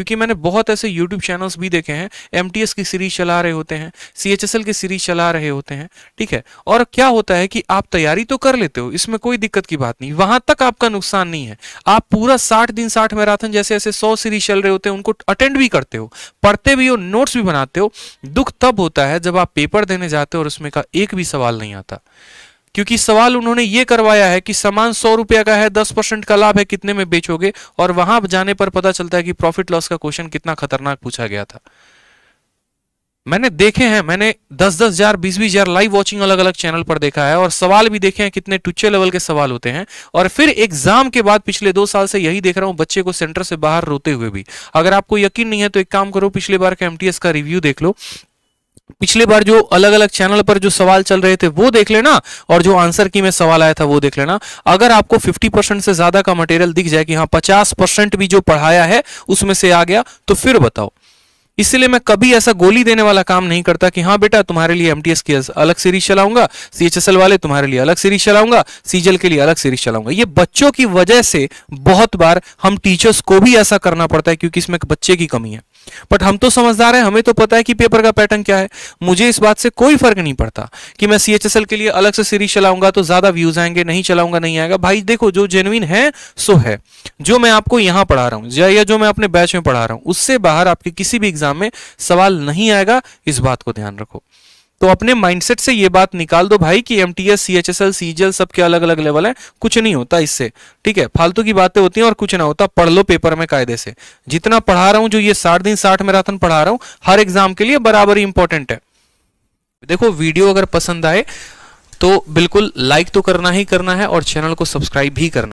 क्योंकि मैंने बहुत ऐसे YouTube चैनल्स भी देखे हैं एम की सीरीज चला रहे होते हैं सी की सीरीज चला रहे होते हैं ठीक है और क्या होता है कि आप तैयारी तो कर लेते हो इसमें कोई दिक्कत की बात नहीं वहां तक आपका नुकसान नहीं है आप पूरा साठ दिन साठ मैराथन जैसे ऐसे सौ सीरीज चल रहे होते हैं उनको अटेंड भी करते हो पढ़ते भी हो नोट्स भी बनाते हो दुख तब होता है जब आप पेपर देने जाते हो और उसमें का एक भी सवाल नहीं आता क्योंकि सवाल उन्होंने ये करवाया है कि सामान सौ रुपया का है दस परसेंट का लाभ है कितने में बेचोगे और वहां जाने पर पता चलता है कि प्रॉफिट लॉस का क्वेश्चन कितना खतरनाक पूछा गया था मैंने देखे हैं मैंने दस दस हजार बीस बीस हजार लाइव वॉचिंग अलग अलग चैनल पर देखा है और सवाल भी देखे हैं कितने टुच्चे लेवल के सवाल होते हैं और फिर एग्जाम के बाद पिछले दो साल से यही देख रहा हूं बच्चे को सेंटर से बाहर रोते हुए भी अगर आपको यकीन नहीं है तो एक काम करो पिछले बार का एमटीएस का रिव्यू देख लो पिछले बार जो अलग अलग चैनल पर जो सवाल चल रहे थे वो देख लेना और जो आंसर की में सवाल आया था वो देख लेना अगर आपको 50 परसेंट से ज्यादा का मटेरियल दिख जाए कि हाँ 50 परसेंट भी जो पढ़ाया है उसमें से आ गया तो फिर बताओ इसलिए मैं कभी ऐसा गोली देने वाला काम नहीं करता कि हाँ बेटा तुम्हारे लिए एमटीएस की अलग सीरीज चलाऊंगा सीएचएसएल वाले तुम्हारे लिए अलग सीरीज चलाऊंगा सीजल के लिए अलग सीरीज चलाऊंगा ये बच्चों की वजह से बहुत बार हम टीचर्स को भी ऐसा करना पड़ता है क्योंकि इसमें बच्चे की कमी है बट हम तो समझदार हैं हमें तो पता है कि पेपर का पैटर्न क्या है मुझे इस बात से कोई फर्क नहीं पड़ता कि मैं सी के लिए अलग से सीरीज चलाऊंगा तो ज्यादा व्यूज आएंगे नहीं चलाऊंगा नहीं आएगा भाई देखो जो जेनुइन है सो है जो मैं आपको यहां पढ़ा रहा हूं या जो मैं अपने बैच में पढ़ा रहा हूं उससे बाहर आपके किसी भी एग्जाम में सवाल नहीं आएगा इस बात को ध्यान रखो तो अपने माइंडसेट से ये बात निकाल दो भाई कि M T S C H S L CGL सब के अलग अलग लेवल है कुछ नहीं होता इससे ठीक है फालतू की बातें होती हैं और कुछ ना होता पढ़ लो पेपर में कायदे से जितना पढ़ा रहा हूं जो ये साठ दिन साठ मैराथन पढ़ा रहा हूं हर एग्जाम के लिए बराबर ही इंपॉर्टेंट है देखो वीडियो अगर पसंद आए तो बिल्कुल लाइक तो करना ही करना है और चैनल को सब्सक्राइब भी करना